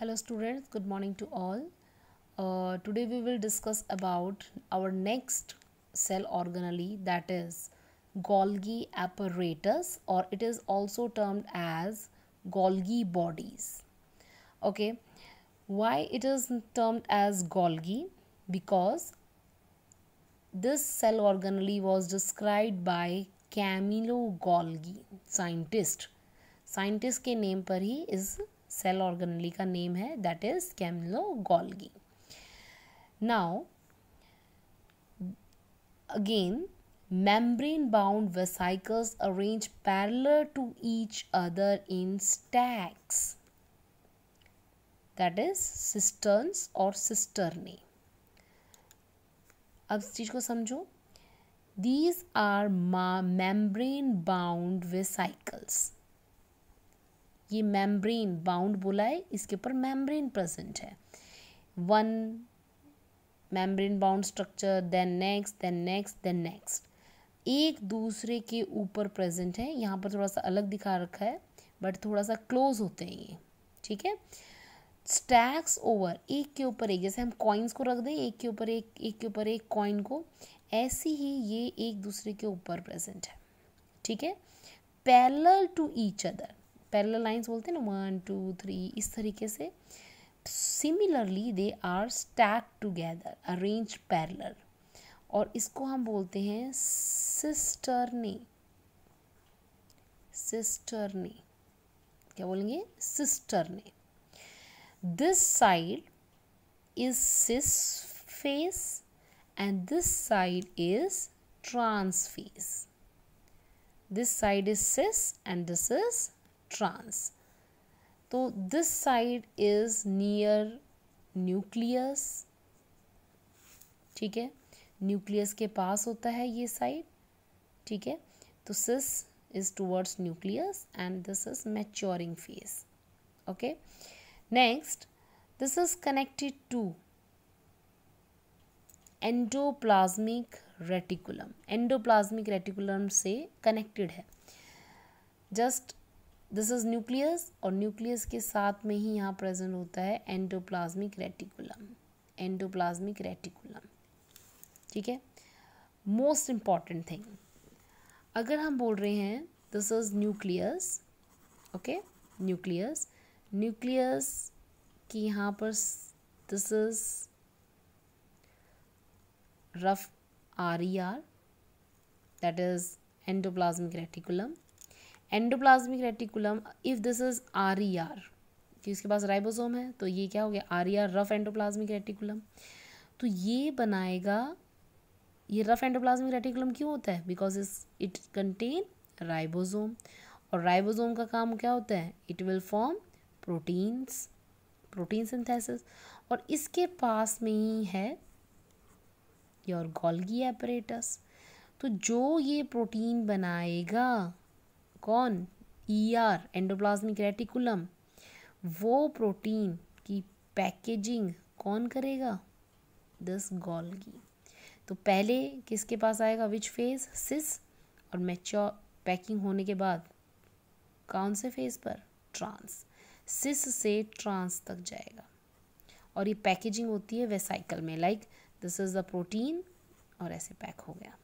hello students good morning to all uh, today we will discuss about our next cell organelle that is Golgi apparatus or it is also termed as Golgi bodies okay why it is termed as Golgi because this cell organelle was described by Camillo Golgi scientist scientist के name पर is cell organelle का name है that is Camillo Golgi now again membrane bound vesicles arrange parallel to each other in stacks that is cisterns और cisternae अब इस चीज को समझो दीज आर मा मेम्ब्रेन बाउंड वेसाइकल्स ये मेम्ब्रेन बाउंड बोला है इसके ऊपर मेम्ब्रेन प्रेजेंट है one membrane bound structure then next then next then next एक दूसरे के ऊपर प्रेजेंट है यहाँ पर थोड़ा सा अलग दिखा रखा है बट थोड़ा सा क्लोज होते हैं ये ठीक है स्टैक्स ओवर एक के ऊपर एक जैसे हम कॉइन्स को रख दें एक के ऊपर एक एक के ऊपर एक कॉइन को ऐसे ही ये एक दूसरे के ऊपर प्रेजेंट है ठीक है parallel to each other parallel lines बोलते हैं ना वन टू थ्री इस तरीके से similarly they are stack together arrange parallel और इसको हम बोलते हैं सिस्टर ने सिस्टर ने क्या बोलेंगे cisternae this side is cis face and this side is trans face this side is cis and this is trans तो this side is near nucleus ठीक है न्यूक्लियस के पास होता है ये साइड ठीक है तो cis is towards nucleus and this is maturing face okay next this is connected to endoplasmic reticulum endoplasmic reticulum से कनेक्टेड है जस्ट दिस इज न्यूक्लियस और न्यूक्लियस के साथ में ही यहाँ प्रेजेंट होता है एंडोप्लाज्मिक रेटिकुलम एंडोप्लाज्मिक रेटिकुलम ठीक है मोस्ट इम्पॉर्टेंट थिंग अगर हम बोल रहे हैं this is nucleus okay nucleus nucleus की यहाँ पर this is rough R E R that is endoplasmic reticulum endoplasmic reticulum if this is R E R कि इसके पास राइबोसोम है तो ये क्या हो गया R E R rough endoplasmic reticulum तो ये बनाएगा ये रफ एंडोप्लाज्मिक रेटिकुलम क्यों होता है बिकॉज इस इट कंटेन राइबोसोम और राइबोसोम का काम क्या होता है it will form proteins protein synthesis और इसके पास में ही है योर गोल्गी एपरेटस तो जो ये प्रोटीन बनाएगा कौन ई आर एंडोप्लाज्मिक रेटिकुलम वो प्रोटीन की पैकेजिंग कौन करेगा दस गॉल की तो पहले किसके पास आएगा विच फेज सिस और मैच्योर पैकिंग होने के बाद कौन से फेज पर ट्रांस सिस से ट्रांस तक जाएगा और ये पैकेजिंग होती है वेसाइकल में like this is the protein और ऐसे पैक हो गया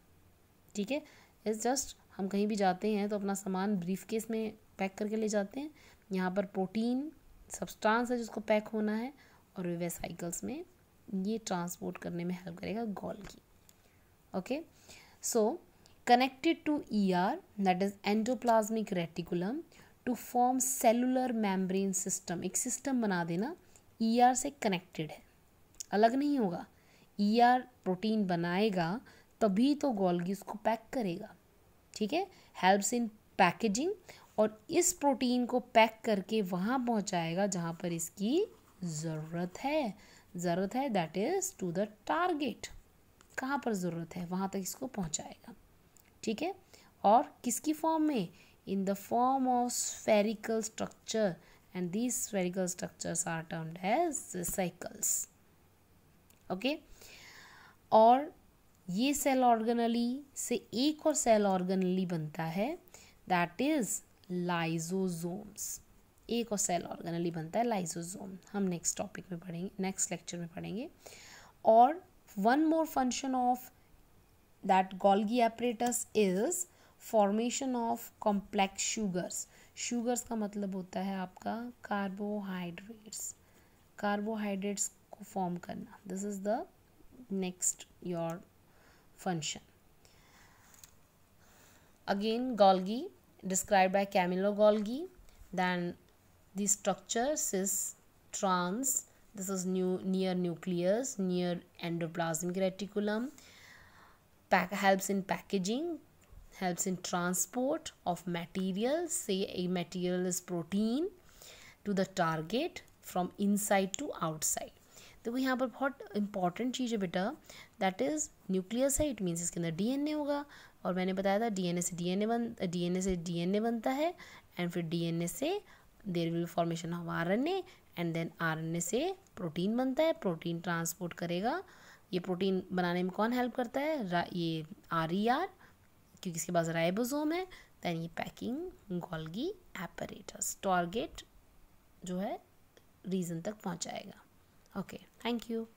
ठीक है इट्स जस्ट हम कहीं भी जाते हैं तो अपना सामान ब्रीफ केस में पैक करके ले जाते हैं यहाँ पर प्रोटीन सब्सटेंस है जिसको पैक होना है और वेसाइकल्स में ये ट्रांसपोर्ट करने में हेल्प करेगा Golgi okay so connected to E R that is endoplasmic reticulum to form cellular membrane system एक सिस्टम बना देना ई e ER से कनेक्टेड है अलग नहीं होगा ई ER प्रोटीन बनाएगा तभी तो गोल्गी उसको पैक करेगा ठीक है हेल्प्स इन पैकेजिंग और इस प्रोटीन को पैक करके वहाँ पहुँचाएगा जहाँ पर इसकी ज़रूरत है ज़रूरत है that is to the target कहाँ पर ज़रूरत है वहाँ तक इसको पहुँचाएगा ठीक है और किसकी फॉर्म में in the form of spherical structure and these spherical structures are termed as vesicles okay और ये सेल ऑर्गनली से एक और सेल ऑर्गनली बनता है दैट इज लाइजोजोम्स एक और सेल ऑर्गनली बनता है लाइजोजोम हम नेक्स्ट टॉपिक में पढ़ेंगे नेक्स्ट लेक्चर में पढ़ेंगे और one more function of that Golgi apparatus is formation of complex sugars sugars का मतलब होता है आपका कार्बोहाइड्रेट्स कार्बोहाइड्रेट्स को फॉर्म करना this is the next your function. Again Golgi described by Camillo Golgi then the structure cis trans this is new near nucleus near endoplasmic reticulum pack helps in packaging helps in transport of materials. say a material is protein to the target from inside to outside देखो तो यहाँ पर बहुत important चीज़ है बेटा that is nucleus है it means इसके अंदर डीएनए होगा और मैंने बताया था डीएनए से डीएनए बन डीएनए से डीएनए बनता है एंड फिर डीएनए से there will formation of R N A and then R N A से प्रोटीन बनता है प्रोटीन ट्रांसपोर्ट करेगा ये प्रोटीन बनाने में कौन हेल्प करता है ये आर ई आर क्योंकि इसके पास राइबोसोम है दैन ये पैकिंग गोल्गी एपरेटस टारगेट जो है रीजन तक पहुँचाएगा Okay, thank you.